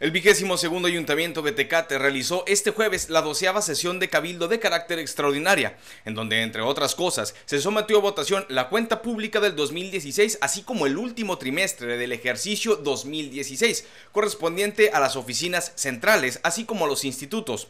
El vigésimo segundo ayuntamiento de Tecate realizó este jueves la doceava sesión de cabildo de carácter extraordinaria, en donde, entre otras cosas, se sometió a votación la cuenta pública del 2016, así como el último trimestre del ejercicio 2016, correspondiente a las oficinas centrales, así como a los institutos.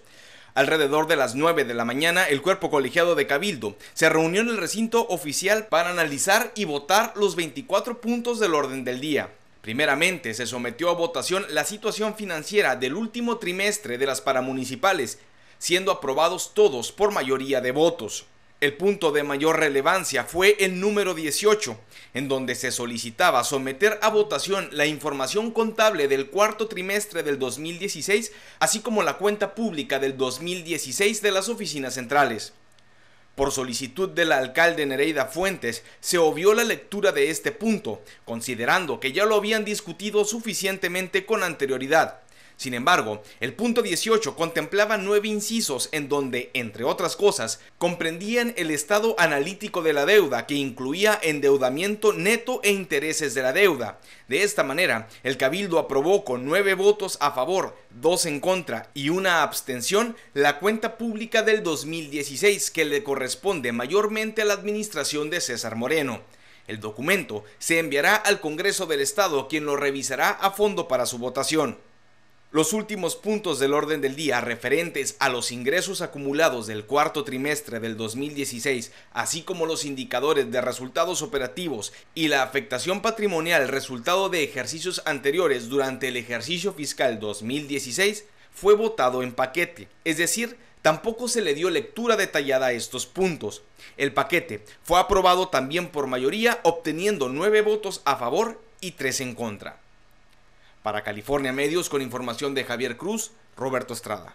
Alrededor de las 9 de la mañana, el cuerpo colegiado de Cabildo se reunió en el recinto oficial para analizar y votar los 24 puntos del orden del día. Primeramente, se sometió a votación la situación financiera del último trimestre de las paramunicipales, siendo aprobados todos por mayoría de votos. El punto de mayor relevancia fue el número 18, en donde se solicitaba someter a votación la información contable del cuarto trimestre del 2016, así como la cuenta pública del 2016 de las oficinas centrales. Por solicitud del alcalde Nereida Fuentes, se obvió la lectura de este punto, considerando que ya lo habían discutido suficientemente con anterioridad, sin embargo, el punto 18 contemplaba nueve incisos en donde, entre otras cosas, comprendían el estado analítico de la deuda, que incluía endeudamiento neto e intereses de la deuda. De esta manera, el Cabildo aprobó con nueve votos a favor, dos en contra y una abstención la cuenta pública del 2016 que le corresponde mayormente a la administración de César Moreno. El documento se enviará al Congreso del Estado quien lo revisará a fondo para su votación. Los últimos puntos del orden del día referentes a los ingresos acumulados del cuarto trimestre del 2016, así como los indicadores de resultados operativos y la afectación patrimonial resultado de ejercicios anteriores durante el ejercicio fiscal 2016, fue votado en paquete, es decir, tampoco se le dio lectura detallada a estos puntos. El paquete fue aprobado también por mayoría, obteniendo nueve votos a favor y tres en contra. Para California Medios, con información de Javier Cruz, Roberto Estrada.